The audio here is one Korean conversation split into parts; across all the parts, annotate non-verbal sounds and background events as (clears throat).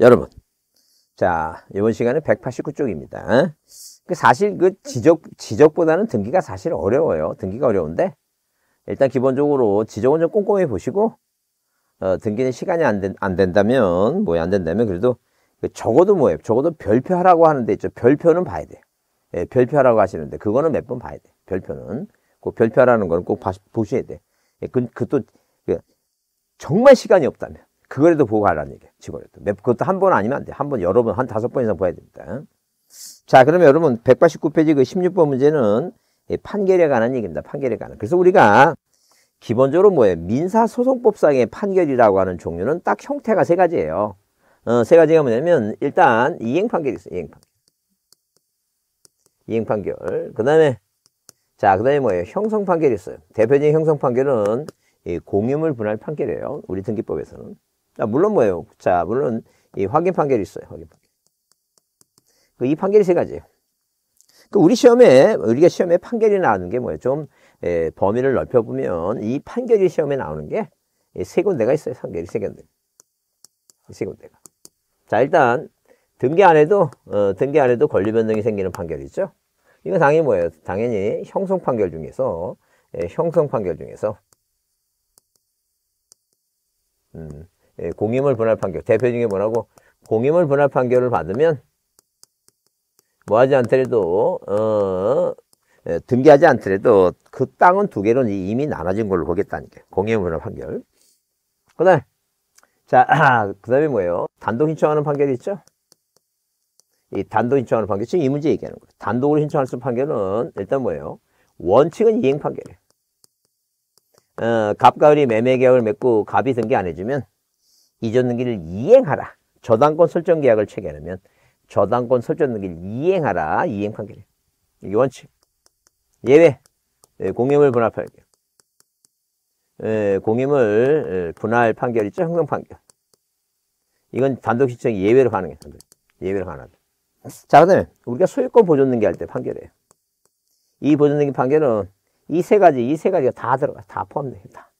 여러분. 자, 이번 시간은 189쪽입니다. 그 사실 그 지적, 지적보다는 등기가 사실 어려워요. 등기가 어려운데, 일단 기본적으로 지적은 좀 꼼꼼히 보시고, 어, 등기는 시간이 안, 된, 안 된다면, 뭐야, 안 된다면 그래도 그 적어도 뭐예요? 적어도 별표하라고 하는데 있죠. 별표는 봐야 돼 예, 별표하라고 하시는데, 그거는 몇 번 봐야 돼 별표는. 꼭 별표하라는 거는 꼭 봐, 보셔야 돼 예, 그, 그 또, 그, 정말 시간이 없다면. 그거라도 보고 가라는 얘기예요. 지구라도. 그것도 한 번 아니면 안 돼. 한번 여러 번, 한 다섯 번 이상 봐야 됩니다. 자, 그러면 여러분 189페이지 그 16번 문제는 판결에 관한 얘기입니다. 판결에 관한. 그래서 우리가 기본적으로 뭐예요? 민사소송법상의 판결이라고 하는 종류는 딱 형태가 세 가지예요. 어, 세 가지가 뭐냐면 일단 이행 판결이 있어요. 이행 판결. 이행 판결. 그다음에 자, 그다음에 뭐예요? 형성 판결이 있어요. 대표적인 형성 판결은 공유물 분할 판결이에요. 우리 등기법에서는. 자, 물론 뭐예요? 자, 물론 이 확인 판결이 있어요. 확인 판결. 그 이 판결이 세 가지예요. 그 우리 시험에 우리가 시험에 판결이 나오는 게 뭐예요? 좀 에, 범위를 넓혀 보면 이 판결이 시험에 나오는 게 세 군데가 있어요. 판결이 세 군데. 세 군데가. 자, 일단 등기 안 해도 어, 등기 안 해도 권리 변동이 생기는 판결이 있죠. 이건 당연히 뭐예요? 당연히 형성 판결 중에서 예, 형성 판결 중에서 음, 예, 공임을 분할 판결 대표 중에 뭐라고 공임을 분할 판결을 받으면 뭐하지 않더라도 어, 예, 등기하지 않더라도 그 땅은 두 개로 이미 나눠진 걸로 보겠다는 게 공임을 분할 판결 그다음 자, 아, (clears throat) 다음에 뭐예요? 단독 신청하는 판결이 있죠? 이 단독 신청하는 판결, 지금 이 문제 얘기하는 거예요. 단독으로 신청할 수 있는 판결은 일단 뭐예요? 원칙은 이행 판결이에요. 어, 갑과을이 매매계약을 맺고 갑이 등기 안 해주면 이전 등기를 이행하라. 저당권 설정 계약을 체결하면 저당권 설정 등기를 이행하라. 이행 판결이에요. 이게 원칙. 예외. 예, 공임을 분할 판결. 예, 공임을 예, 분할 판결 있죠. 형성 판결. 이건 단독 신청 예외로 가능해요. 예외로 가능합니다 자, 그 다음에 우리가 소유권 보존 등기 할 때 판결이에요. 이 보존 등기 판결은 이 세 가지, 이 세 가지가 다 들어가, 다 포함됩니다.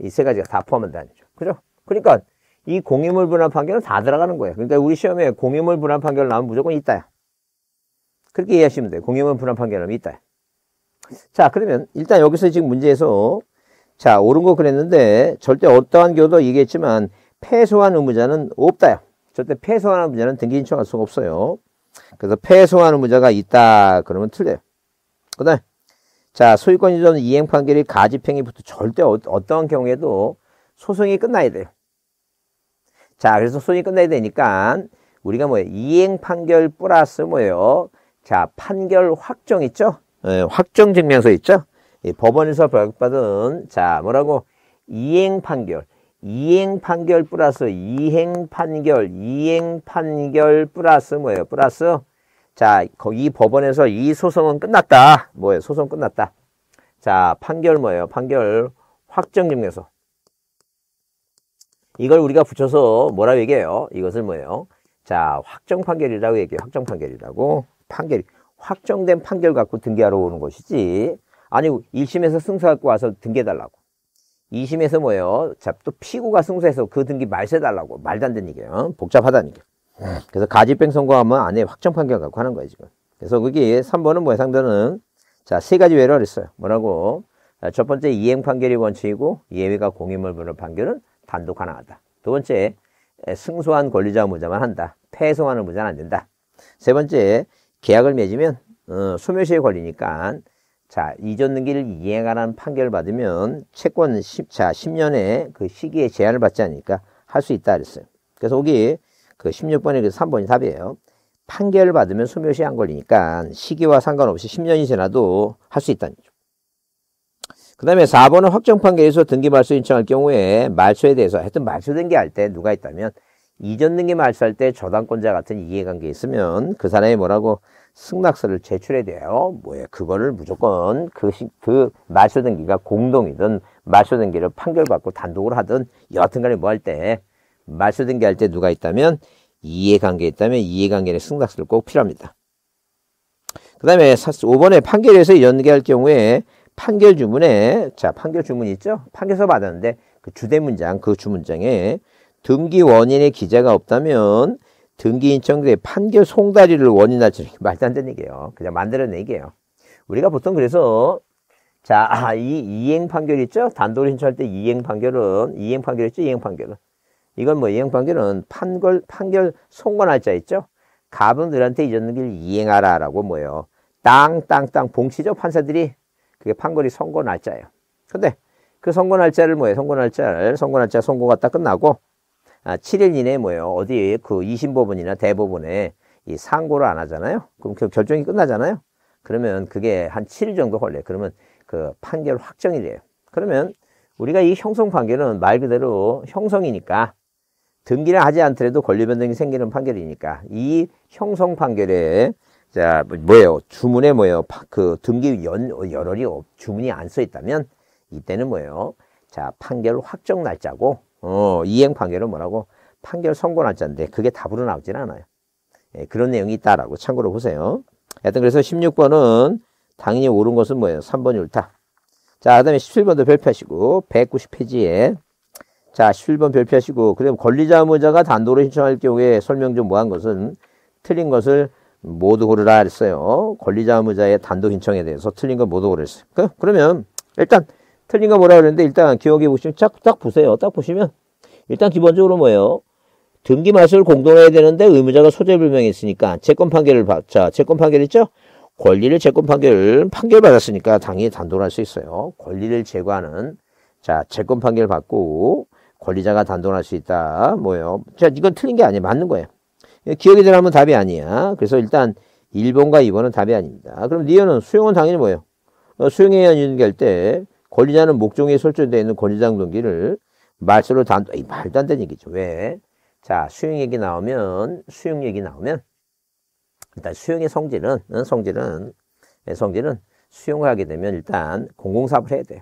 이 세 가지가 다포함된다는 거죠. 그죠? 그러니까 이 공유물 분할 판결은 다 들어가는 거예요. 그러니까 우리 시험에 공유물 분할 판결 나오면 무조건 있다. 그렇게 이해하시면 돼요. 공유물 분할 판결 나오면 있다. 자, 그러면 일단 여기서 지금 문제에서 자, 옳은 거 그랬는데 절대 어떠한 교도 얘기했지만 패소한 의무자는 없다 절대 패소한 의무자는 등기 신청할 수가 없어요. 그래서 패소한 의무자가 있다 그러면 틀려요. 그다음 에 자, 소유권 이전 이행 판결이 가집행이붙터 절대 어, 어떠한 경우에도 소송이 끝나야 돼요. 자, 그래서 손이 끝나야 되니까 우리가 뭐예 이행 판결 플러스 뭐예요? 자, 판결 확정 있죠? 예, 확정 증명서 있죠? 예, 법원에서 발급받은 자, 뭐라고? 이행 판결. 이행 판결 플러스 이행 판결, 이행 판결 플러스 뭐예요? 플러스 자, 거기 법원에서 이 소송은 끝났다. 뭐예요? 소송 끝났다. 자, 판결 뭐예요? 판결 확정 증명서. 이걸 우리가 붙여서 뭐라고 얘기해요? 이것을 뭐예요? 자, 확정 판결이라고 얘기해요. 확정 판결이라고. 판결, 확정된 판결 갖고 등기하러 오는 것이지. 아니, 1심에서 승소 갖고 와서 등기해달라고. 2심에서 뭐예요? 자, 또 피고가 승소해서 그 등기 말세달라고. 말도 안 되는 얘기예요. 어? 복잡하다는 얘기예요. 그래서 가지뺑 선고하면 안에 확정 판결 갖고 하는 거예요, 지금. 그래서 거기 3번은 뭐예요, 상대는? 자, 세 가지 외를 로 했어요. 뭐라고? 자, 첫 번째 이행 판결이 원칙이고, 예외가 공인물 분을 판결은 반도 가능하다. 두 번째, 승소한 권리자 무자만 한다. 패소하는 무자는 안 된다. 세 번째, 계약을 맺으면 어, 소멸시의 권리니까 자 이전 등기를 이행하라는 판결을 받으면 채권 10, 자1 0년에그 시기에 제한을 받지 않으니까 할 수 있다 그랬어요. 그래서 거기그 16번에 그 3번이 그 답이에요. 판결을 받으면 소멸시 한걸리니까 시기와 상관없이 10년이 지나도 할 수 있다는 거죠. 그 다음에 4번은 확정판결에서 등기말소 신청할 경우에 말소에 대해서 하여튼 말소 등기할 때 누가 있다면 이전 등기 말소할 때 저당권자 같은 이해관계 있으면 그 사람이 뭐라고 승낙서를 제출해야 돼요. 뭐예요? 그거를 무조건 그, 시, 그 말소 등기가 공동이든 말소 등기를 판결받고 단독으로 하든 여하튼간에 뭐 할 때 말소 등기할 때 누가 있다면 이해관계 있다면 이해관계는 승낙서를 꼭 필요합니다. 그 다음에 5번에 판결에서 연계할 경우에 판결 주문에 자 판결 주문 있죠? 판결서 받았는데 그 주된 문장 그 주문장에 등기 원인의 기재가 없다면 등기 인청대 판결 송달리를 원인하지 (laughs) 말도 안 되는 얘기예요. 그냥 만들어낸 얘기예요. 우리가 보통 그래서 자, 아, 이 이행 판결 있죠? 단독 신청할 때 이행 판결은 이행 판결 있죠? 이행 판결은 이건 뭐 이행 판결은 판결 판결 송관할자 있죠? 가분들한테 잊었는 길 이행하라라고 뭐요? 땅땅땅 봉치죠 판사들이 그게 판거리 선고 날짜예요. 근데 그 선고 날짜를 뭐예요? 선고 날짜를 선고 날짜 선고가 딱 끝나고 아, 7일 이내에 뭐예요? 어디 그 2심법원이나 대법원에 이 상고를 안 하잖아요. 그럼 그 결정이 끝나잖아요. 그러면 그게 한 7일 정도 걸려요. 그러면 그 판결 확정이 돼요. 그러면 우리가 이 형성 판결은 말 그대로 형성이니까 등기를 하지 않더라도 권리변동이 생기는 판결이니까 이 형성 판결에 자, 뭐예요? 주문에 뭐예요? 그 등기 연, 열월이 주문이 안 써 있다면 이때는 뭐예요? 자, 판결 확정 날짜고 어, 이행 판결은 뭐라고? 판결 선고 날짜인데 그게 답으로 나오진 않아요. 예, 그런 내용이 있다라고 참고로 보세요. 하여튼 그래서 16번은 당연히 옳은 것은 뭐예요? 3번 이 옳다. 자, 그 다음에 17번도 별표하시고 190페이지에 자, 17번 별표하시고 그다음 권리자 의무자가 단도로 신청할 경우에 설명 좀 뭐한 것은 틀린 것을 모두 고르라 했어요. 권리자 의무자의 단독 신청에 대해서 틀린 거 모두 고르랬어요. 그, 그러면 일단 틀린 거 뭐라 그랬는데 일단 기억해 보시면 딱, 딱 보세요. 딱 보시면 일단 기본적으로 뭐예요? 등기 마술 을 공동해야 되는데 의무자가 소재불명했으니까 채권 판결을 받자. 채권 판결 있죠? 권리를 채권 판결 판결 받았으니까 당연히 단독할 수 있어요. 권리를 제거하는 자 채권 판결 받고 권리자가 단독할 수 있다. 뭐요? 예자 이건 틀린 게 아니에요. 맞는 거예요. 예, 기억이 되라면 답이 아니야. 그래서 일단 1번과 2번은 답이 아닙니다. 그럼 니어는 수용은 당연히 뭐예요? 수용에 의한 연기할 때 권리자는 목종에 설정되어 있는 권리장 동기를 말소로 단, 이 말도 안 되는 얘기죠. 왜? 자, 수용 얘기 나오면, 수용 얘기 나오면, 일단 수용의 성질은, 어, 성질은, 예, 성질은 수용을 하게 되면 일단 공공사업을 해야 돼요.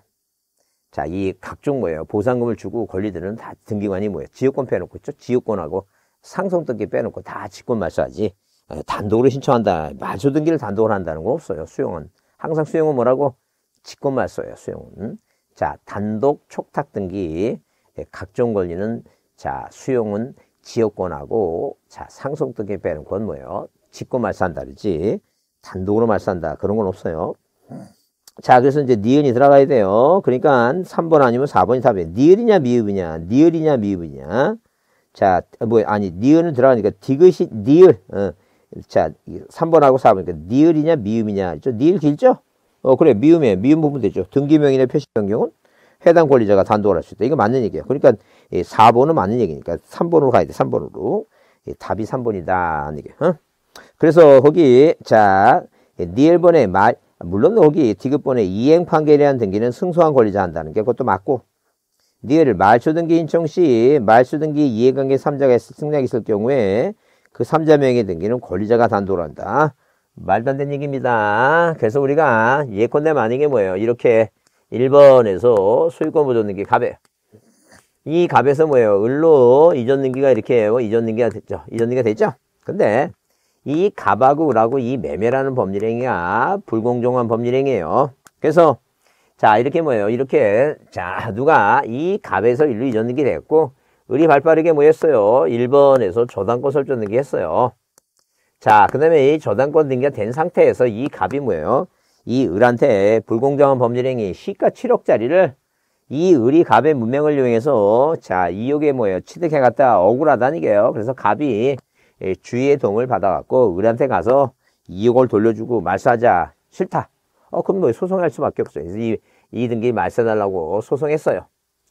자, 이 각종 뭐예요? 보상금을 주고 권리들은 다 등기관이 뭐예요? 지역권 빼놓고 있죠? 지역권하고 상성등기 빼놓고 다 직권 말소하지. 어, 단독으로 신청한다. 말소 등기를 단독으로 한다는 거 없어요. 수용은. 항상 수용은 뭐라고? 직권 말소예요. 수용은. 음? 자, 단독 촉탁 등기. 예, 각종 권리는 자, 수용은 지역권하고 자, 상속 등기 빼는 건 뭐예요? 직권 말소한다 그러지. 단독으로 말소한다. 그런 건 없어요. 자, 그래서 이제 니은이 들어가야 돼요. 그러니까 3번 아니면 4번이 답이에요. 니은이냐 미읍이냐, 니은이냐 미읍이냐. 자, 뭐, 아니, 니은은 들어가니까 디귿이, 니을. 어. 자, 3번하고 4번이니까 그러니까 니을이냐, 미음이냐. 있죠? 그렇죠? 니을 길죠? 어, 그래. 미음에 미음 부분 되죠. 등기명인의 표시 변경은 해당 권리자가 단독을 할수 있다. 이거 맞는 얘기예요 그러니까 4번은 맞는 얘기니까 3번으로 가야 돼. 3번으로. 답이 3번이다. 이게. 어? 그래서 거기 자, 니을 번에 말 물론 거기 디귿 번에 이행 판결에 대한 등기는 승소한 권리자 한다는 게 그것도 맞고 니엘을 말초등기 인청 시 말초등기 이해관계 3자가 승낙이 있을 경우에 그 3자 명의 등기는 권리자가 단도로 한다. 말도 안 되는 얘기입니다. 그래서 우리가 예컨대 만약에 뭐예요? 이렇게 1번에서 소유권 보존 등기 갑에 이 갑에서 뭐예요? 을로 이전 등기가 이렇게 뭐 이전 등기가 됐죠. 이전 등기가 됐죠. 근데 이 갑하고 라고이 매매라는 법률행위가 불공정한 법률행위예요. 그래서 자, 이렇게 뭐예요? 이렇게, 자, 누가 이 갑에서 일로 이전등기됐고 을이 발 빠르게 뭐였어요 1번에서 저당권 설정 등기 했어요. 자, 그 다음에 이 저당권 등기가 된 상태에서 이 갑이 뭐예요? 이 을한테 불공정한 범죄행위 시가 7억짜리를 이 을이 갑의 문명을 이용해서 자, 이욕에 뭐예요? 취득해갔다 억울하다는 게요. 그래서 갑이 예, 주의의 도움을 받아갖고 을한테 가서 이욕을 돌려주고 말소하자 싫다. 어, 그럼 뭐 소송할 수밖에 없어요. 그래서 이, 이등기 말싸달라고 소송했어요.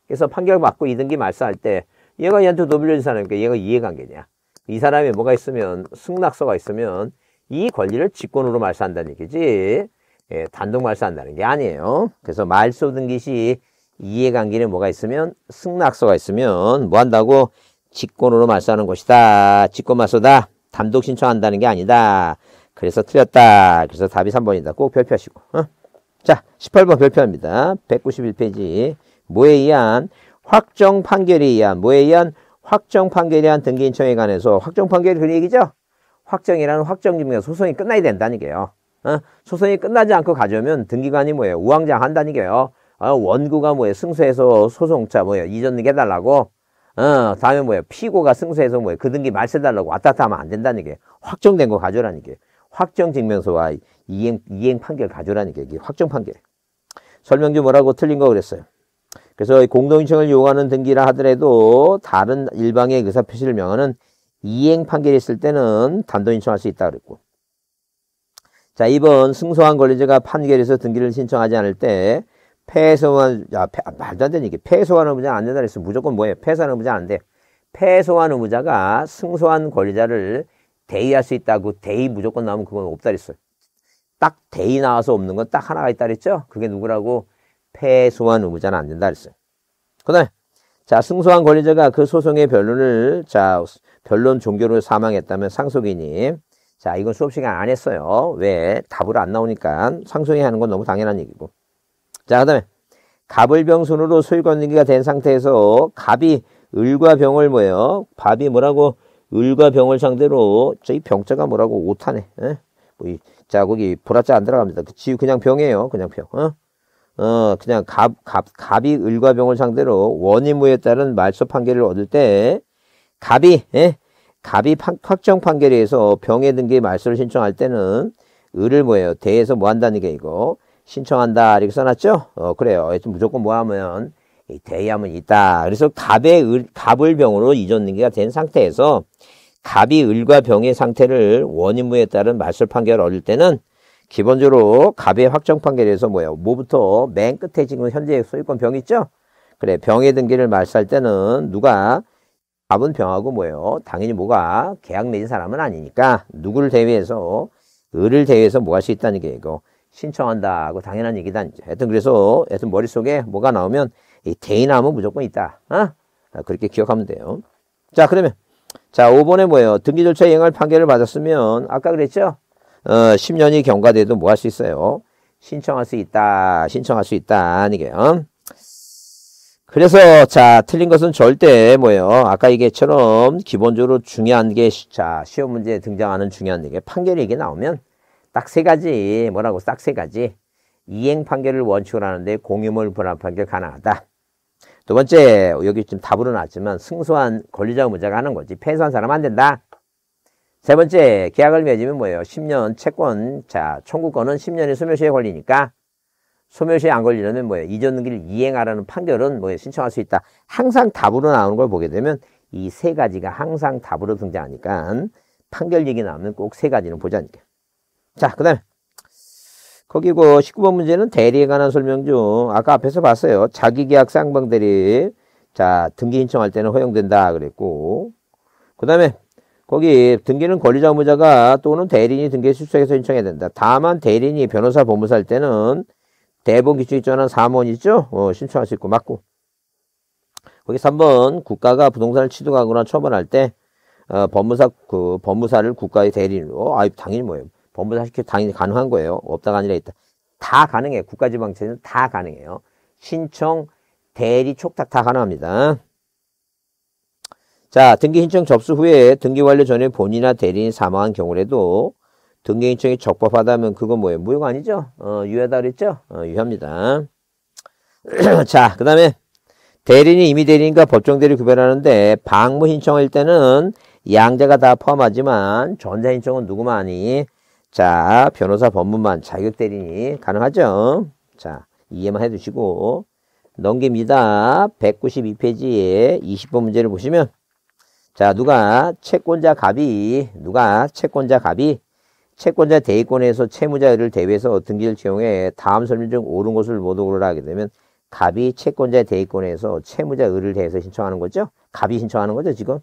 그래서 판결 받고 이등기 말싸할 때 얘가 얘한테 돈 빌려준 사람이니까 얘가 이해관계냐. 이 사람이 뭐가 있으면 승낙서가 있으면 이 권리를 직권으로 말싸한다는 얘기지 예, 단독 말싸한다는 게 아니에요. 그래서 말소 등기 시 이해관계는 뭐가 있으면 승낙서가 있으면 뭐 한다고 직권으로 말싸하는 것이다. 직권 말소다. 단독 신청한다는 게 아니다. 그래서 틀렸다. 그래서 답이 3번이다. 꼭 별표하시고. 어? 자, 18번 별표합니다. 191페이지. 뭐에 의한 확정 판결에 의한 뭐에 의한 확정 판결에 의한 등기 인청에 관해서 확정 판결이 그 얘기죠? 확정이라는 확정지명에 소송이 끝나야 된다는 게요. 어? 소송이 끝나지 않고 가져오면 등기관이 뭐예요? 우왕장 한다는 게요. 어, 원고가 뭐예요? 승소해서 소송차 뭐예요? 이전 등기해달라고. 어, 다음에 뭐예요? 피고가 승소해서 뭐예요? 그 등기 말세달라고 왔다 갔다 하면 안 된다는 게 확정된 거 가져오라는 게 확정 증명서와 이행, 이행 판결 가져라는 게 이게 확정 판결. 설명지 뭐라고 틀린 거 그랬어요. 그래서 공동신청을 요구하는 등기라 하더라도 다른 일방의 의사표시를 명하는 이행 판결이 있을 때는 단독 인청할수 있다 그랬고. 자, 이번 승소한 권리자가 판결에서 등기를 신청하지 않을 때 패소한 야, 폐, 말도 안 되는 이게 패소한 의무자 안 된다 그으면 무조건 뭐예요? 패소한 의무자 안 돼. 패소한 의무자가 승소한 권리자를 대의할 수 있다고 대의 무조건 나오면 그건 없다 그랬어요. 딱 대의 나와서 없는 건 딱 하나가 있다 그랬죠? 그게 누구라고? 패소한 의무자는 안 된다 그랬어요. 그 다음에 자, 승소한 권리자가 그 소송의 변론을, 자, 변론 종교로 사망했다면 상속인이, 자, 이건 수업시간 안 했어요. 왜? 답으로 안 나오니까 상속이 하는 건 너무 당연한 얘기고. 자, 그 다음에, 갑을병손으로 소유권리기가 된 상태에서 갑이 을과 병을 모여 밥이 뭐라고 을과 병을 상대로 저희 병자가 뭐라고 오타네. 예? 뭐 자, 거기 보라자 안 들어갑니다. 그 지 그냥 병이에요. 그냥 병. 어? 어, 그냥 갑, 갑, 갑이 을과 병을 상대로 원인무에 따른 말소 판결을 얻을 때 갑이, 예? 갑이 판, 확정 판결에 의해서 병에 등기 말소를 신청할 때는 을을 뭐예요? 대해서뭐 한다는 게 이거 신청한다 이렇게 써놨죠? 어, 그래요. 무조건 뭐 하면 대야만 있다. 그래서 갑의 을, 갑을 병으로 이전능게가된 상태에서 갑이 을과 병의 상태를 원인무에 따른 말술 판결 을 어릴 때는 기본적으로 갑의 확정 판결에서 뭐예요? 뭐부터 맨 끝에 지금 현재 소유권 병 있죠? 그래 병의 등기를 말살 때는 누가 갑은 병하고 뭐예요? 당연히 뭐가 계약 맺은 사람은 아니니까 누구를 대위해서 을을 대위해서 뭐 할 수 있다는 게 이거 신청한다고 당연한 얘기다. 하여튼 그래서 하여튼 머릿속에 뭐가 나오면 이 대인함은 무조건 있다. 어? 아, 그렇게 기억하면 돼요. 자, 그러면 자, 5번에 뭐예요? 등기 절차 이행할 판결을 받았으면 아까 그랬죠? 어, 10년이 경과돼도 뭐 할 수 있어요? 신청할 수 있다. 신청할 수 있다. 아니게요. 어? 그래서 자, 틀린 것은 절대 뭐예요? 아까 얘기처럼 기본적으로 중요한 게 자, 시험 문제에 등장하는 중요한 얘기 판결이 이게 나오면 딱 세 가지 뭐라고 딱 세 가지 이행 판결을 원칙으로 하는데 공유물 불합 판결 가능하다. 두 번째, 여기 지금 답으로 나왔지만 승소한 권리자 의무자가 하는 거지. 패소한 사람 안 된다. 세 번째, 계약을 맺으면 뭐예요? 10년 채권, 자, 청구권은 10년의 소멸시효에 걸리니까 소멸시효에 안 걸리려면 뭐예요? 이전 등기를 이행하라는 판결은 뭐예요? 신청할 수 있다. 항상 답으로 나오는 걸 보게 되면 이 세 가지가 항상 답으로 등장하니까 판결 얘기 나오면 꼭 세 가지는 보자니까. 자, 그 다음에 거기 그 19번 문제는 대리에 관한 설명 중 아까 앞에서 봤어요. 자기계약 쌍방 대리. 자, 등기 신청할 때는 허용된다 그랬고. 그다음에 거기 등기는 권리자 의무자가 또는 대리인이 등기에 출석에서 신청해야 된다. 다만 대리인이 변호사 법무사 할 때는 대본 기준에 전한 사원 있죠? 어, 신청할 수 있고 맞고. 거기 3번 국가가 부동산을 취득하거나 처분할 때 어, 법무사 그 법무사를 국가의 대리인으로 아, 당연히 뭐예요. 범부사시켜 당연히 가능한 거예요. 없다가 아니라 있다. 다 가능해요. 국가지방채는 다 가능해요. 신청, 대리, 촉탁 다 가능합니다. 자, 등기 신청 접수 후에 등기 완료 전에 본인이나 대리인 사망한 경우라도 등기 신청이 적법하다면 그건 뭐예요? 무효가 아니죠? 어, 유효하다 그랬죠? 어, 유효합니다. (clears throat) 자, 그 다음에 대리인이 이미 대리인과 법정 대리 구별하는데 방문 신청할 때는 양자가 다 포함하지만 전자 신청은 누구만이 자, 변호사 법무만 자격 대리인이 가능하죠? 자, 이해만 해두시고 넘깁니다. 192페이지에 20번 문제를 보시면 자, 누가 채권자 갑이 누가 채권자 갑이 채권자 대위권에서 채무자를 대위해서 등기를 채용해 다음 설명 중 옳은 것을 모두 고르라 하게 되면 갑이 채권자 대위권에서 채무자 을을 대해서 신청하는 거죠. 갑이 신청하는 거죠, 지금.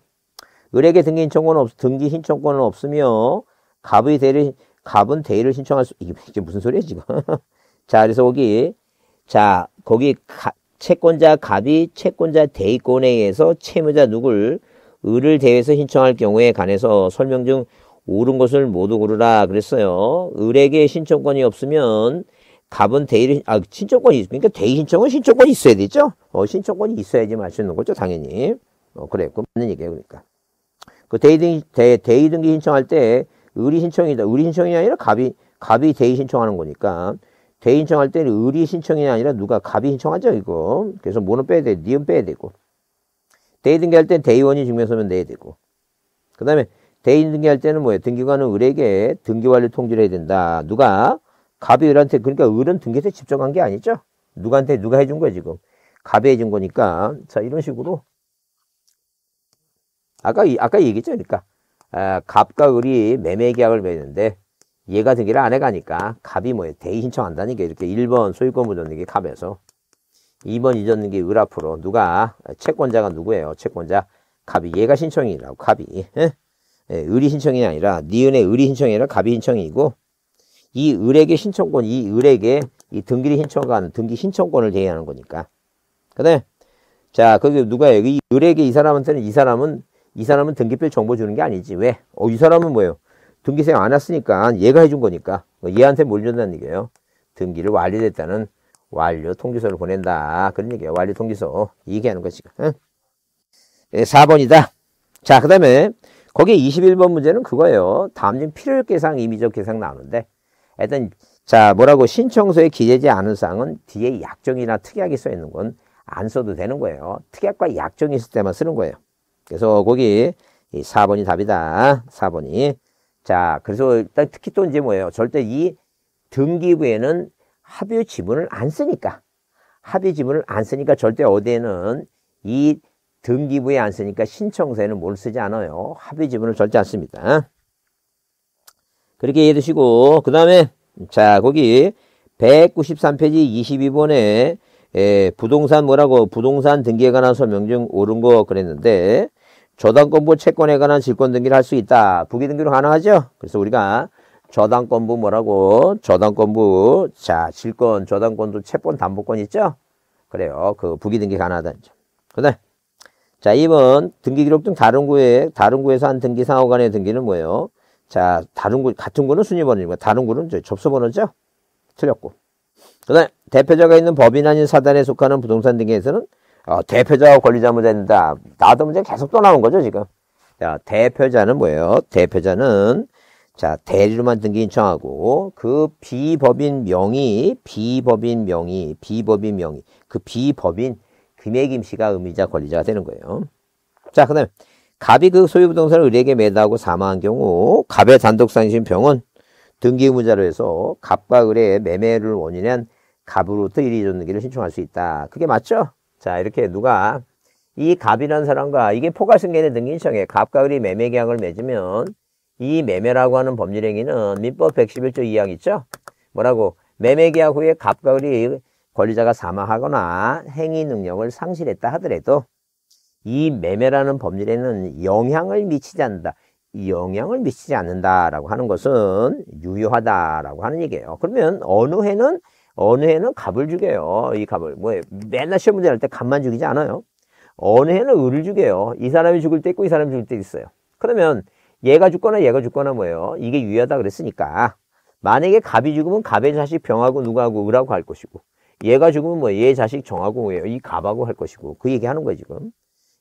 을에게 등기 신청권은 없, 등기 신청권은 없으며 갑의 대리 갑은 대의를 신청할 수 이게, 이게 무슨 소리야 지금 (laughs) 자 그래서 거기 자 거기 가, 채권자 갑이 채권자 대의권에 의해서 채무자 누굴 을을 대해서 신청할 경우에 관해서 설명 중 옳은 것을 모두 고르라 그랬어요 을에게 신청권이 없으면 갑은 대의를 아 신청권이 그러니까 대의 신청은 신청권이 있어야 되죠 어 신청권이 있어야지 맞추는 거죠 당연히 어 그래 그 맞는 얘기예요 그러니까 그 대의 등기 대의 등기 신청할 때 의리 신청이다. 의리 신청이 아니라 갑이 갑이 대의 신청하는 거니까 대의 신청할 때는 의리 신청이 아니라 누가 갑이 신청하죠 이거. 그래서 뭐는 빼야 돼. 니은 빼야 되고. 대의 등기할 때는 대의원이 증명서면 내야 되고. 그다음에 대의 등기할 때는 뭐예요? 등기관은 을에게 등기관리 통지를 해야 된다. 누가 갑이 을한테 그러니까 을은 등기세 집중한 게 아니죠. 누구한테 누가 해준 거야 지금. 갑이 해준 거니까 자 이런 식으로 아까 아까 얘기했죠 그러니까 아, 갑과 을이 매매 계약을 맺는데 얘가 등기를 안 해가니까 갑이 뭐예요? 대의 신청한다니까 이렇게 1번 소유권 보존등게 갑에서 2번 잊었는 게 을 앞으로 누가 아, 채권자가 누구예요? 채권자 갑이 얘가 신청이라고 갑이 예? 예, 을이 신청이 아니라 니은의 을이 신청이 아니라 갑이 신청이고 이 을에게 신청권 이 을에게 이 등기를 신청하는 등기 신청권을 대행하는 거니까 그래 자 거기 누가 여기 을에게 이 사람한테는 이 사람은 이 사람은 등기필 정보 주는 게 아니지. 왜? 어, 이 사람은 뭐예요? 등기생 안 왔으니까 얘가 해준 거니까 뭐 얘한테 몰려다는 얘기예요. 등기를 완료됐다는 완료 통지서를 보낸다. 그런 얘기예요. 완료 통지서 얘기하는 거지. 응? 4번이다. 예, 자, 그 다음에 거기에 21번 문제는 그거예요. 다음 중필요 계상, 임의적 계상 나오는데 일단 자 뭐라고 신청서에 기재되지 않은 사항은 뒤에 약정이나 특약이 써 있는 건 안 써도 되는 거예요. 특약과 약정이 있을 때만 쓰는 거예요. 그래서 거기 이 4번이 답이다. 4번이. 자, 그래서 일단 특히 또 이제 뭐예요? 절대 이 등기부에는 합의 지문을 안 쓰니까. 합의 지문을 안 쓰니까 절대 어디에는 이 등기부에 안 쓰니까 신청서에는 뭘 쓰지 않아요. 합의 지문을 절대 안 씁니다. 그렇게 이해해 시고그 다음에, 자, 거기 193페이지 22번에 에, 부동산 뭐라고 부동산 등기에 관한 서명 중 옳은 거 그랬는데 저당권부 채권에 관한 질권 등기를 할 수 있다. 부기 등기로 가능하죠? 그래서 우리가 저당권부 뭐라고? 저당권부. 자, 질권, 저당권도 채권, 담보권 있죠? 그래요. 그 부기 등기 가능하다는 점. 그다음 자, 2번 등기 기록 등 다른 구에 다른 구에서 한 등기 상호 간의 등기는 뭐예요? 자, 다른 구 같은 구는 순위번호이고 다른 구는 접수 번호죠. 틀렸고. 그다음 대표자가 있는 법인 아닌 사단에 속하는 부동산 등기에서는 어, 대표자와 권리자 문제 입니다 나도 문제 계속 또 나온 거죠, 지금. 자, 대표자는 뭐예요? 대표자는 자, 대리로 만 등기 인청하고그 비법인 명의, 비법인 명의, 비법인 명의. 그 비법인 금액 임시가 의미자 권리자가 되는 거예요. 자, 그다음에 갑이 그 소유 부동산을 의뢰에게 매도하고 사망한 경우 갑의 단독 상신 병은 등기 의무자로 해서 갑과 을의 매매를 원인한 갑으로부터 이리 돕는 기를 신청할 수 있다. 그게 맞죠? 자, 이렇게 누가 이 갑이라는 사람과 이게 포괄승계의 등기인청에 갑과 을이 매매계약을 맺으면 이 매매라고 하는 법률행위는 민법 111조 2항 있죠? 뭐라고? 매매계약 후에 갑과 을이 권리자가 사망하거나 행위 능력을 상실했다 하더라도 이 매매라는 법률에는 영향을 미치지 않는다. 영향을 미치지 않는다라고 하는 것은 유효하다라고 하는 얘기예요. 그러면 어느 해는 어느 해는 갑을 죽여요. 이 갑을. 뭐 맨날 시험 문제 할 때 갑만 죽이지 않아요. 어느 해는 을을 죽여요. 이 사람이 죽을 때 있고 이 사람이 죽을 때 있어요. 그러면 얘가 죽거나 얘가 죽거나 뭐예요. 이게 유의하다 그랬으니까. 만약에 갑이 죽으면 갑의 자식 병하고 누가하고 을하고 할 것이고 얘가 죽으면 뭐 얘 자식 정하고 뭐예요. 이 갑하고 할 것이고 그 얘기하는 거예요 지금.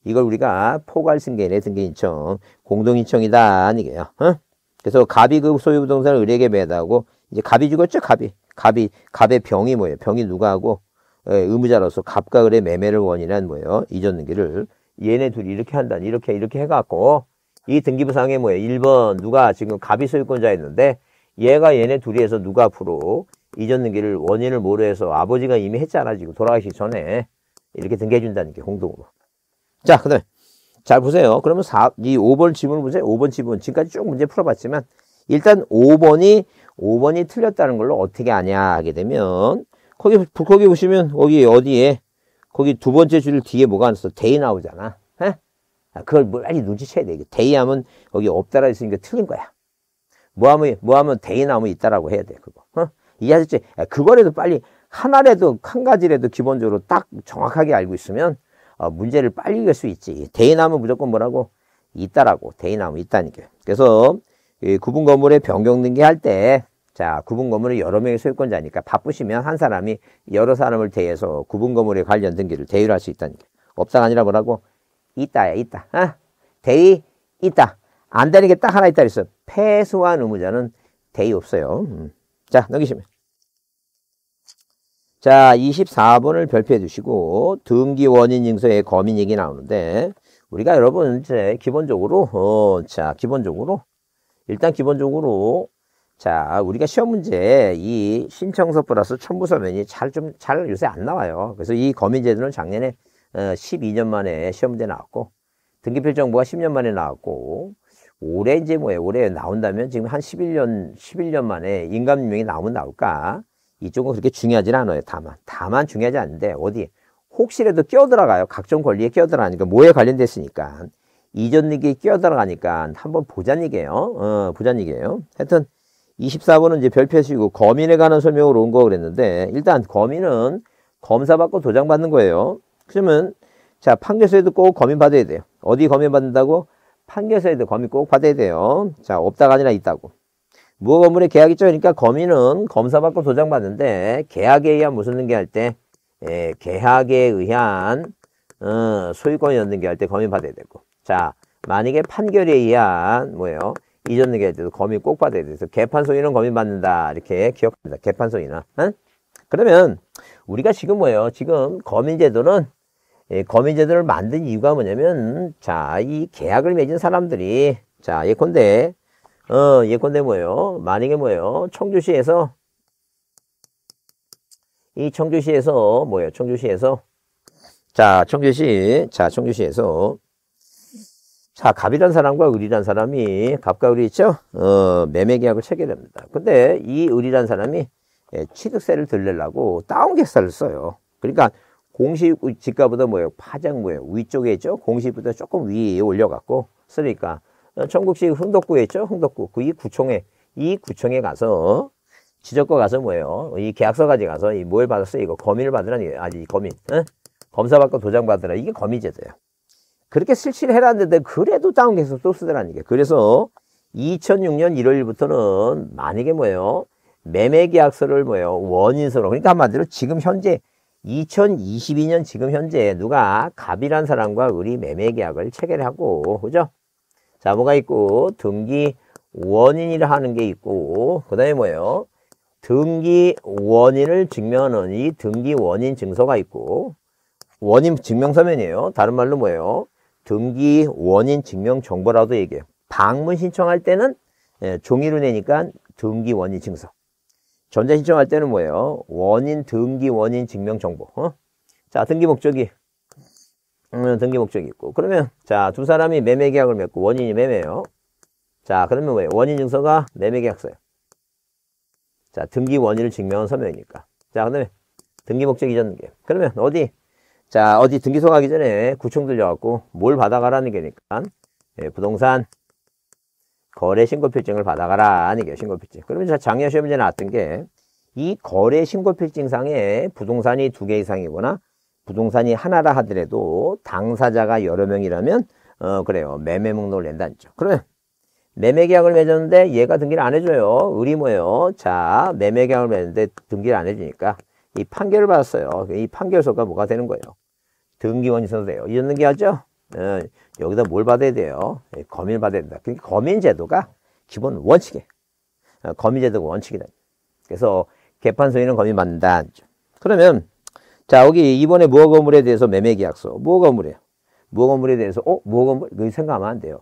이걸 우리가 포괄승계네 승계인청 공동인청이다 아니게요. 어? 그래서 갑이 그 소유부동산을 을에게 매다고 이제 갑이 죽었죠 갑이. 갑이 갑의 병이 뭐예요? 병이 누가 하고 예, 의무자로서 갑과 을의 매매를 원인한 뭐예요? 이전 등기를 얘네 둘이 이렇게 한다 이렇게 이렇게 해갖고 이 등기부상에 뭐예요? 1번 누가 지금 갑이 소유권자였는데 얘가 얘네 둘이 해서 누가 앞으로 이전 등기를 원인을 모르 해서 아버지가 이미 했잖아 지금 돌아가시기 전에 이렇게 등기해준다는 게 공동으로 자 그다음에 잘 보세요 그러면 4, 이 5번 지문 을 보세요 5번 지문 지금까지 쭉 문제 풀어봤지만 일단 5번이 5번이 틀렸다는 걸로 어떻게 아냐 하게 되면 거기 거기 보시면 거기 어디에 거기 두 번째 줄 뒤에 뭐가 있어 데이 나오잖아. 에? 아, 그걸 빨리 눈치채야 돼. 데이 하면 거기 없다라 있으니까 틀린 거야. 뭐 하면 뭐 하면 데이 나오면 있다라고 해야 돼 그거. 어? 이 아저씨 그거라도 빨리 하나라도 한 가지라도 기본적으로 딱 정확하게 알고 있으면 어, 문제를 빨리 읽을 수 있지. 데이 나오면 무조건 뭐라고 있다라고 데이 나오면 있다니까. 그래서 이 구분 건물의 변경 등기할 때, 자, 구분 건물은 여러 명의 소유권자니까 바쁘시면 한 사람이 여러 사람을 대해서 구분 건물에 관련 등기를 대의를 할 수 있다니까. 업상 아니라 뭐라고? 있다야, 있다. 아, 대의, 있다. 안 되는 게 딱 하나 있다 그랬어. 폐소한 의무자는 대의 없어요. 음. 자, 넘기시면. 자, 24번을 별표해 주시고, 등기 원인 징소에 거민 얘기 나오는데, 우리가 여러분 이제 기본적으로, 어, 자, 기본적으로 일단 기본적으로 자 우리가 시험 문제 이 신청서 플러스 첨부서면이 잘 좀잘 잘 요새 안 나와요. 그래서 이 거민제도는 작년에 어, 12년 만에 시험 문제 나왔고 등기필 정보가 10년 만에 나왔고 올해 이제 뭐예요? 올해 나온다면 지금 한 11년 11년 만에 인감유명이 나오면 나올까? 이쪽은 그렇게 중요하진 않아요. 다만 다만 중요하지 않은데 어디 혹시라도 끼어들어가요. 각종 권리에 끼어들어가니까 뭐에 관련됐으니까 이전 얘기 끼어들어가니까 한번 보자니게요 어, 보잔 얘기요 하여튼 24번은 이제 별표시고 검인에 관한 설명으로 온 거 그랬는데 일단 검인은 검사받고 도장받는 거예요. 그러면 자 판결서에도 꼭 검인 받아야 돼요. 어디 검인 받는다고? 판결서에도 검인 꼭 받아야 돼요. 자 없다가 아니라 있다고. 무허 건물에 계약이 있죠. 그러니까 검인은 검사받고 도장받는데 계약에 의한 무슨 등기할 때 예, 계약에 의한 어, 소유권이 없는게 할 때 검인 받아야 되고 자, 만약에 판결에 의한 뭐예요? 이전 얘기할 도 검인 꼭 받아야 돼서 개판 소인은 검인 받는다 이렇게 기억합니다. 개판 소인아. 응? 그러면 우리가 지금 뭐예요? 지금 검인 제도는 예, 검인 제도를 만든 이유가 뭐냐면 자, 이 계약을 맺은 사람들이 자, 예컨대 어, 예컨대 뭐예요? 만약에 뭐예요? 청주시에서 이 청주시에서 뭐예요? 청주시에서 자, 청주시 자, 청주시에서 자, 갑이란 사람과 을이란 사람이 갑과 을이 있죠? 어, 매매계약을 체결합니다. 근데 이 을이란 사람이 예, 취득세를 들려고 다운계산을 써요. 그러니까 공식집값보다 뭐예요? 파장 뭐예요? 위쪽에 있죠? 공식보다 조금 위에 올려갖고 쓰니까 어, 전국시 흥덕구에 있죠? 흥덕구 그 이 구청에 이 구청에 가서 지적과 가서 뭐예요? 이계약서가지 가서 이 뭘 받았어요? 이거 검인을 받으라니 아니 검인. 어? 검사 받고 도장 받으라 이게 검미제도예요 그렇게 실실해놨는데 그래도 다운 계속 또 쓰더라는 게 그래서 2006년 1월부터는 만약에 뭐예요 매매 계약서를 뭐예요 원인서로 그러니까 한마디로 지금 현재 2022년 지금 현재 누가 갑이란 사람과 우리 매매 계약을 체결하고 그죠 자 뭐가 있고 등기 원인이라 하는 게 있고 그 다음에 뭐예요 등기 원인을 증명하는 이 등기 원인 증서가 있고 원인 증명서면이에요 다른 말로 뭐예요 등기 원인 증명 정보라도 얘기해요. 방문 신청할 때는 예, 종이로 내니까 등기 원인 증서. 전자 신청할 때는 뭐예요? 원인 등기 원인 증명 정보. 어? 자, 등기 목적이 음, 등기 목적이 있고. 그러면 자, 두 사람이 매매 계약을 맺고 원인이 매매예요. 자, 그러면 뭐예요? 원인 증서가 매매 계약서예요. 자, 등기 원인을 증명한 서명이니까. 자, 그다음에 등기 목적 이전 계약. 그러면 어디 자 어디 등기소 가기 전에 구청 들려갖고 뭘 받아가라는 게니까 예, 부동산 거래 신고필증을 받아가라 아니게 신고필증 그러면 자 작년 시험 문제 나왔던 게 이 거래 신고필증상에 부동산이 두 개 이상이거나 부동산이 하나라 하더라도 당사자가 여러 명이라면 어 그래요 매매 목록을 낸다는 죠 그러면 매매 계약을 맺었는데 얘가 등기를 안 해줘요 의리 뭐예요 자 매매 계약을 맺었는데 등기를 안 해주니까 이 판결을 받았어요. 이 판결서가 뭐가 되는 거예요? 등기원이 선서돼요. 이전등하죠 어, 여기다 뭘 받아야 돼요? 검인 예, 받아야 된다. 그러니까 검인 제도가 기본 원칙이에요. 어, 검인 제도가 원칙이다. 그래서 개판소위는 검인 받는다. 그러면 자 여기 이번에 무허건물에 대해서 매매계약서 무허건물이에요. 무허건물에 대해서 어 무허건물 그 생각하면 안 돼요.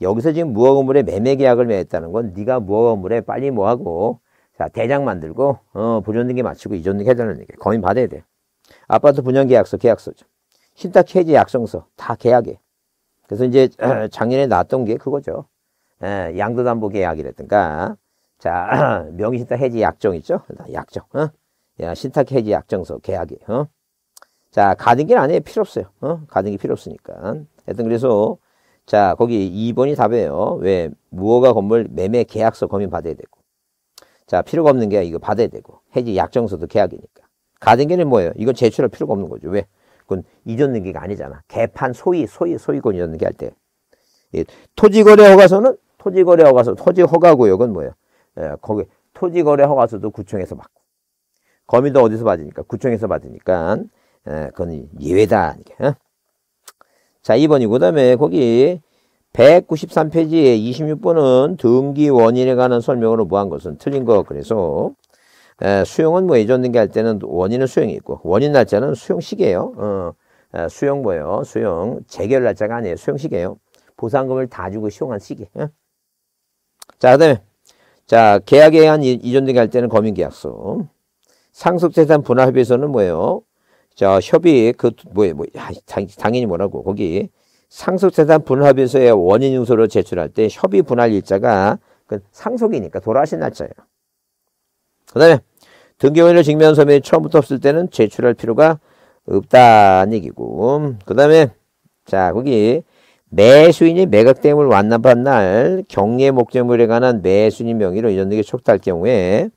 여기서 지금 무허건물에 매매계약을 맺었다는 건 네가 무허건물에 빨리 뭐하고 자, 대장 만들고, 어, 보존등기 맞추고 이전등기 해달라는 얘기. 거의 받아야 돼. 아파트 분양 계약서, 계약서죠. 신탁 해지 약정서, 다 계약에. 그래서 이제 (clears throat) 작년에 나왔던 게 그거죠. 에, 예, 양도담보 계약이라든가, 자, (clears throat) 명의신탁 해지 약정 있죠? 아, 약정, 어? 야, 신탁 해지 약정서, 계약이, 어? 자, 가등기는 아니에요. 필요 없어요. 어? 가등기 필요 없으니까. 하여튼 그래서, 자, 거기 2번이 답이에요. 왜, 무허가 건물 매매 계약서 검인 받아야 되고. 자, 필요가 없는 게 이거 받아야 되고. 해지 약정서도 계약이니까. 가등기는 뭐예요? 이건 제출할 필요가 없는 거죠. 왜? 그건 이전 등기가 아니잖아. 개판 소위, 소위, 소유권 이전 등기 할 때. 예, 토지거래 허가서는 토지거래 허가서, 토지 허가 구역은 뭐예요? 예, 거기 토지거래 허가서도 구청에서 받고. 거미도 어디서 받으니까? 구청에서 받으니까. 예, 그건 예외다. 예? 자, 2번이고, 그 다음에 거기 193페이지에 26번은 등기 원인에 관한 설명으로 뭐 한 것은 틀린 거. 그래서 에, 수용은 뭐 예전 등기할 때는 원인은 수용이 있고 원인 날짜는 수용식이에요. 어, 에, 수용 뭐예요? 수용 재결 날짜가 아니에요. 수용식이에요. 보상금을 다 주고 수용한 시기. 에? 자, 그다음에 자 계약에 의한 이전 등기할 때는 검인계약서. 상속재산 분할 협의에서는 뭐예요? 자 협의 그 뭐예요? 뭐 야, 당, 당연히 뭐라고 거기 상속재산 분할합의서의 원인 용서를 제출할 때 협의 분할 일자가 그 상속이니까 돌아가신 날짜예요. 그 다음에 등기원료 증명서면이 처음부터 없을 때는 제출할 필요가 없다는 얘기고 그 다음에 자 거기 매수인이 매각대금을 완납한 날 경리의 목적물에 관한 매수인 명의로 이전등기 촉탁할 경우에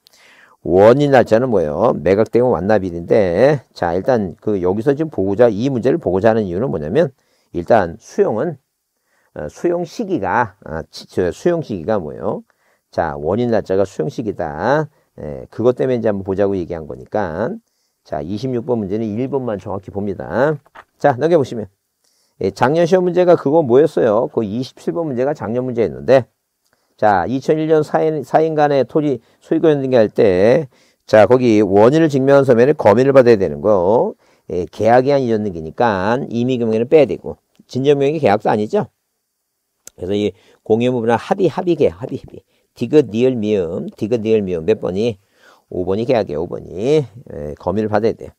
원인 날짜는 뭐예요? 매각대을 완납일인데 자 일단 그 여기서 지금 보고자 이 문제를 보고자 하는 이유는 뭐냐면 일단 수용은 어, 수용 시기가 아, 수용 시기가 뭐예요? 자 원인 날짜가 수용 시기다. 예, 그것 때문에 이제 한번 보자고 얘기한 거니까 자 26번 문제는 1번만 정확히 봅니다. 자 넘겨보시면 예, 작년 시험 문제가 그거 뭐였어요? 그 27번 문제가 작년 문제였는데 자 2001년 사인사인간의 토지 소유권 연등기할 때 자 거기 원인을 증명한 서면에 검인을 받아야 되는 거 예, 계약이 한 이전 등기니까 임의금액에 빼야 되고 진저명의 계약서 아니죠. 그래서 이 공유부분은 합의, 합의계, 합의, 합의. 디귿, 니을, 미음, 디귿, 니을, 미음 몇 번이? 5번이 계약이에요, 5번이. 예, 검의를 받아야 돼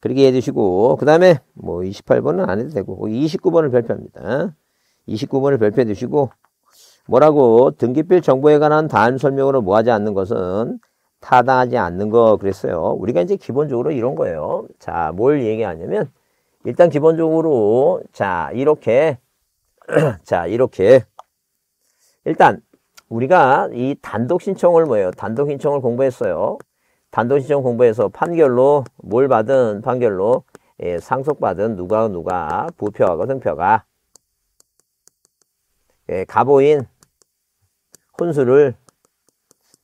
그렇게 해주시고, 그 다음에 뭐 28번은 안 해도 되고, 29번을 그 발표합니다. 29번을 발표해 주시고, 뭐라고 등기필 정보에 관한 다음 설명으로 뭐 하지 않는 것은 타당하지 않는 거 그랬어요. 우리가 이제 기본적으로 이런 거예요. 자, 뭘 얘기하냐면, 일단 기본적으로 자 이렇게 (clears throat) 자 이렇게 일단 우리가 이 단독 신청을 뭐예요? 단독 신청을 공부했어요. 단독 신청 공부해서 판결로 뭘 받은 판결로 예, 상속받은 누가 누가 부표하고 등표가 예, 가보인 혼수를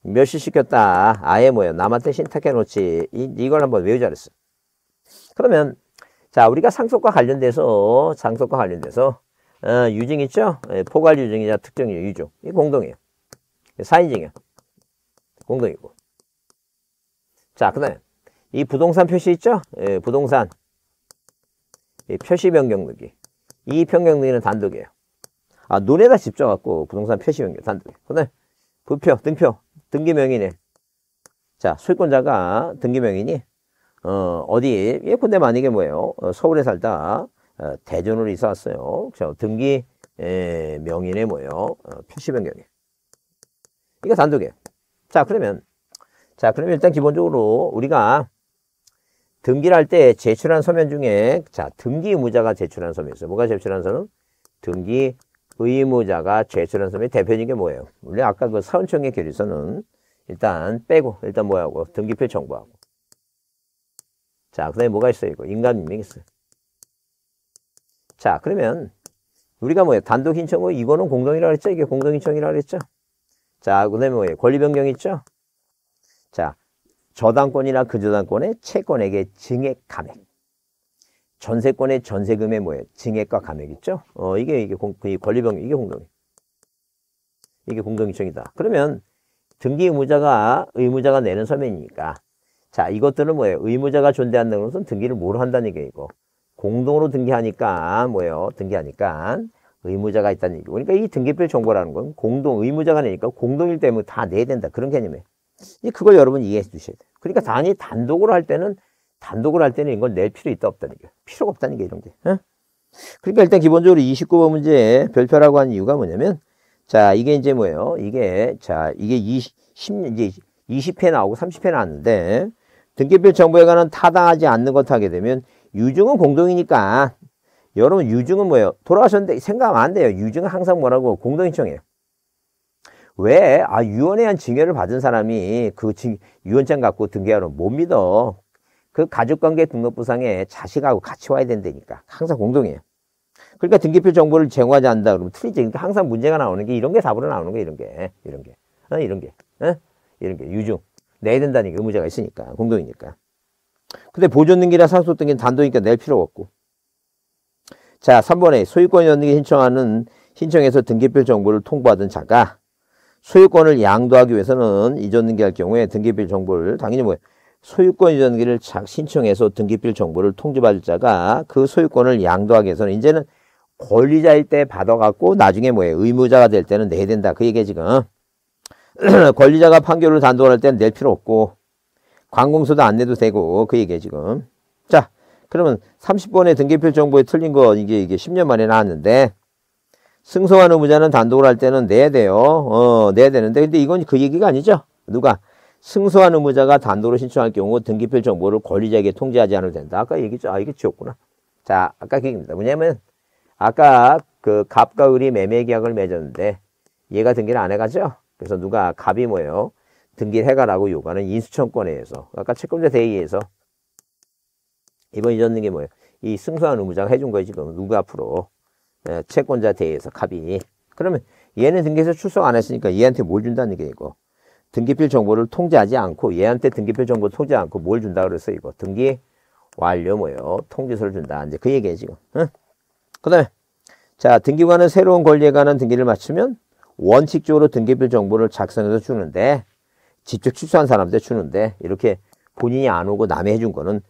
몇 시 시켰다. 아예 뭐예요? 남한테 신탁해 놓지. 이, 이걸 한번 외우자 그랬어. 그러면 자, 우리가 상속과 관련돼서, 상속과 관련돼서, 어, 유증 있죠? 예, 포괄 유증이자 특정 유증. 이 공동이에요. 사인증이에 공동이고. 자, 그 다음에, 이 부동산 표시 있죠? 예, 부동산. 예, 표시 변경 등기. 이 변경 등기는 단독이에요. 아, 눈에다 집중하고 부동산 표시 변경 단독. 이에요그 다음에, 부표, 등표, 등기명인에. 자, 소유권자가 등기명인이 어, 어디, 예컨대 만약에 뭐예요? 어, 서울에 살다, 어, 대전으로 이사 왔어요. 그 등기, 에, 명인에 뭐예요? 어, 표시 변경에. 이거 단독에 자, 그러면, 자, 그러면 일단 기본적으로 우리가 등기를 할 때 제출한 서면 중에, 자, 등기 의무자가 제출한 서면 있어요. 뭐가 제출한 서면? 등기 의무자가 제출한 서면 대표적인 게 뭐예요? 원래 아까 그 사원청의 결의서는 일단 빼고, 일단 뭐하고, 등기표 청구하고. 자, 그 다음에 뭐가 있어요? 이거 인간 문명이 있어요. 자, 그러면 우리가 뭐예요? 단독 신청은 이거는 공동이라 그랬죠? 이게 공동 신청이라 그랬죠? 자, 그 다음에 뭐예요? 권리 변경 있죠? 자, 저당권이나 그저당권의 채권에게 증액 감액. 전세권의 전세금의 뭐예요? 증액과 감액 있죠? 어, 이게, 이게 공, 권리 변경, 이게 공동. 이게 공동 신청이다. 그러면 등기 의무자가, 의무자가 내는 서면이니까 자, 이것들은 뭐예요? 의무자가 존재한다는 것은 등기를 뭐로 한다는 얘기이고 공동으로 등기하니까 뭐예요? 등기하니까 의무자가 있다는 얘기고 그러니까 이 등기필 정보라는 건 공동 의무자가 되니까 공동일 때문에 뭐 다 내야 된다 그런 개념이에요. 그걸 여러분 이해해 주셔야 돼요. 그러니까 단위 단독으로 할 때는 단독으로 할 때는 이걸 낼 필요 있다 없다는 얘기예요. 필요가 없다는 게 이런 게. 그러니까 일단 기본적으로 29번 문제에 별표라고 하는 이유가 뭐냐면 자 이게 이제 뭐예요? 이게 자 이게 20 이제 20회 나오고 30회 나왔는데 등기표 정보에 관한 타당하지 않는 것 하게 되면 유증은 공동이니까 여러분 유증은 뭐예요? 돌아가셨는데 생각하면 안 돼요. 유증은 항상 뭐라고 공동인청이에요. 왜? 아 유언에 한증여를 받은 사람이 그 증, 유언장 갖고 등기하러 못 믿어. 그 가족관계 등록부상에 자식하고 같이 와야 된다니까. 항상 공동이에요. 그러니까 등기표 정보를 제공하지 않는다 그러면 틀리지. 그러니까 항상 문제가 나오는 게 이런 게 답으로 나오는 게 이런 게 이런 게 어? 이런 게 이런 어? 게, 이런 게 유증. 내야 된다는 게 의무자가 있으니까 공동이니까 근데 보존등기나 상속등기는 단독이니까 낼 필요가 없고 자 3번에 소유권 연등기 신청하는 신청에서 등기표 정보를 통보하던 자가 소유권을 양도하기 위해서는 이전 등기할 경우에 등기필 정보를 당연히 뭐 소유권 이전 등기를 신청해서 등기필 정보를 통지받을 자가 그 소유권을 양도하기 위해서는 이제는 권리자일 때 받아갖고 나중에 뭐예 의무자가 될 때는 내야 된다 그 얘기야 지금 (clears throat) 권리자가 판결을 단독할 때는 낼 필요 없고 관공서도 안 내도 되고 그 얘기야 지금. 자 그러면 30번의 등기필 정보에 틀린 거 이게 이게 10년 만에 나왔는데 승소한 의무자는 단독을 할 때는 내야 돼요. 어 내야 되는데 근데 이건 그 얘기가 아니죠. 누가 승소한 의무자가 단독으로 신청할 경우 등기필 정보를 권리자에게 통지하지 않아도 된다. 아까 얘기죠. 아 이게 지웠구나. 자 아까 그 얘기입니다. 왜냐면 아까 그 갑과 을이 매매 계약을 맺었는데 얘가 등기를 안 해가죠. 그래서 누가 갑이 뭐예요? 등기를 해가라고 요구하는 인수청권에 서 아까 채권자 대의에서 이번 잊었는 게 뭐예요? 이 승소한 의무장 해준 거예요 지금 누가 앞으로 네, 채권자 대의에서 갑이 그러면 얘는 등기에서 출석 안 했으니까 얘한테 뭘 준다는 게 이거 등기필 정보를 통제하지 않고 얘한테 등기필 정보 통제 않고 뭘 준다 그랬어 이거 등기 완료 뭐예요 통지서를 준다 이제 그 얘기예요 지금 응? 그 다음에 자 등기관은 새로운 권리에 관한 등기를 마치면 원칙적으로 등급별 정보를 작성해서 주는데 직접 취소한 사람한테 주는데 이렇게 본인이 안 오고 남이 해준 거는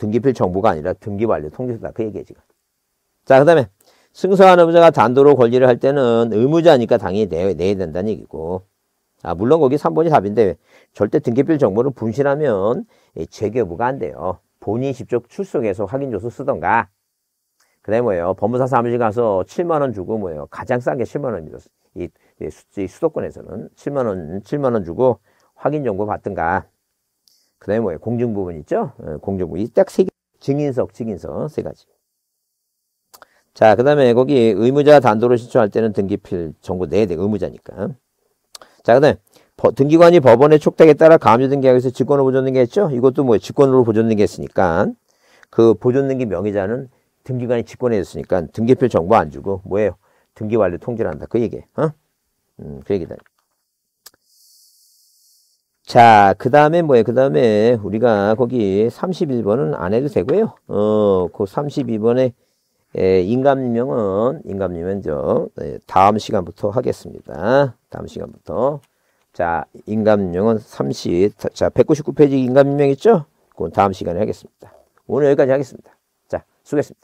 등기필 정보가 아니라 등기 완료 통지서다 그 얘기야 지금 자그 다음에 승소한 의무자가 단도로 권리를 할 때는 의무자니까 당연히 내, 내야 된다는 얘기고 아 물론 거기 3번이 답인데 절대 등기필 정보를 분실하면 재교부가안 돼요 본인이 직접 출석해서 확인 조서 쓰던가 그다음에 뭐예요? 법무사 사무실 가서 7만 원 주고 뭐예요? 가장 싼게 10만 원입니다. 이, 이 수도권에서는 7만 원, 7만 원 주고 확인 정보 받든가. 그다음에 뭐예요? 공증 부분 있죠? 어, 공증 부분. 이 딱 세 개. 증인석, 증인석 세 가지. 자, 그다음에 거기 의무자 단도로 신청할 때는 등기필 정보 내야 돼. 의무자니까. 자, 그다음에 등기관이 법원의 촉탁에 따라 가압류 등기하에서 직권으로 보존등기했죠? 이것도 뭐 직권으로 보존등기했으니까 그 보존등기 명의자는 등기관이 직권해줬으니까 등기필 정보 안 주고 뭐예요? 등기 완료 통지를 한다. 그 얘기. 어? 음, 그 얘기다. 자, 그 다음에 뭐예요? 그 다음에 우리가 거기 31번은 안 해도 되고요. 어, 그 32번에 예, 인감명은 인감명은 저 예, 다음 시간부터 하겠습니다. 다음 시간부터 자 인감명은 30, 자 199페이지 인감명 있죠? 그건 다음 시간에 하겠습니다. 오늘 여기까지 하겠습니다. 자 수고했습니다.